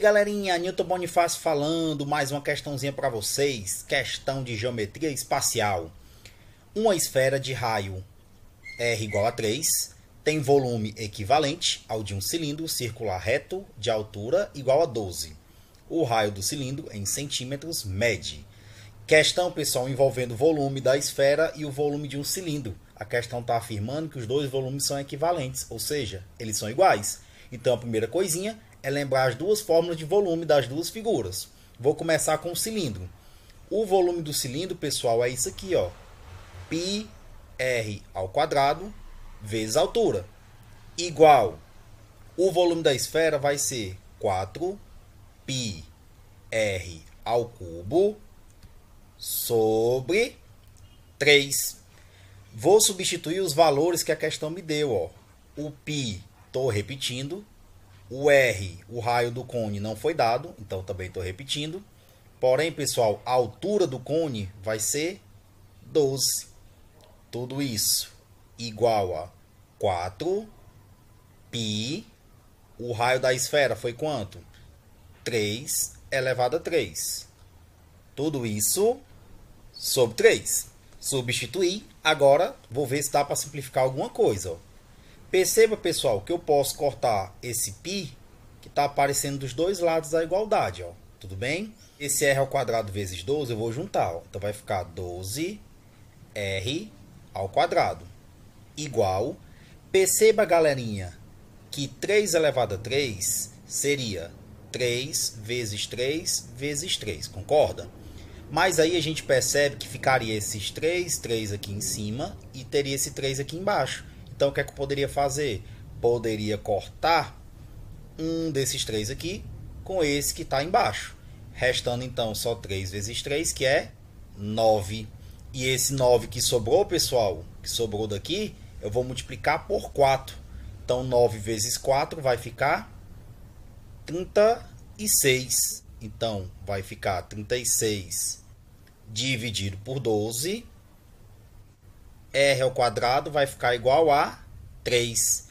galerinha, Newton Bonifácio falando, mais uma questãozinha para vocês, questão de geometria espacial. Uma esfera de raio R igual a 3 tem volume equivalente ao de um cilindro circular reto de altura igual a 12. O raio do cilindro em centímetros mede. Questão, pessoal, envolvendo o volume da esfera e o volume de um cilindro. A questão está afirmando que os dois volumes são equivalentes, ou seja, eles são iguais. Então a primeira coisinha é lembrar as duas fórmulas de volume das duas figuras. Vou começar com o cilindro. O volume do cilindro, pessoal, é isso aqui, ó. Pi r ao quadrado vezes a altura igual o volume da esfera vai ser 4 pi r ao cubo sobre 3. Vou substituir os valores que a questão me deu, ó. O pi estou repetindo o R, o raio do cone, não foi dado, então também estou repetindo. Porém, pessoal, a altura do cone vai ser 12. Tudo isso igual a 4 π. O raio da esfera foi quanto? 3 elevado a 3. Tudo isso sobre 3. Substituir. Agora, vou ver se dá para simplificar alguma coisa. Ó. Perceba, pessoal, que eu posso cortar esse π que está aparecendo dos dois lados da igualdade, ó. Tudo bem? Esse r ao quadrado vezes 12 eu vou juntar, ó. Então vai ficar 12 r ao quadrado igual. Perceba, galerinha, que 3 elevado a 3 seria 3 vezes 3 vezes 3, concorda? Mas aí a gente percebe que ficaria esses 3, 3 aqui em cima e teria esse 3 aqui embaixo. Então o que é que eu poderia fazer? Poderia cortar um desses três aqui com esse que está embaixo. Restando então só 3 vezes 3, que é 9. E esse 9 que sobrou, pessoal, que sobrou daqui, eu vou multiplicar por 4. Então 9 vezes 4 vai ficar 36. Então vai ficar 36 dividido por 12 r ao quadrado vai ficar igual a 3.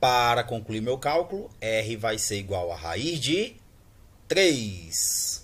Para concluir meu cálculo, r vai ser igual a raiz de 3.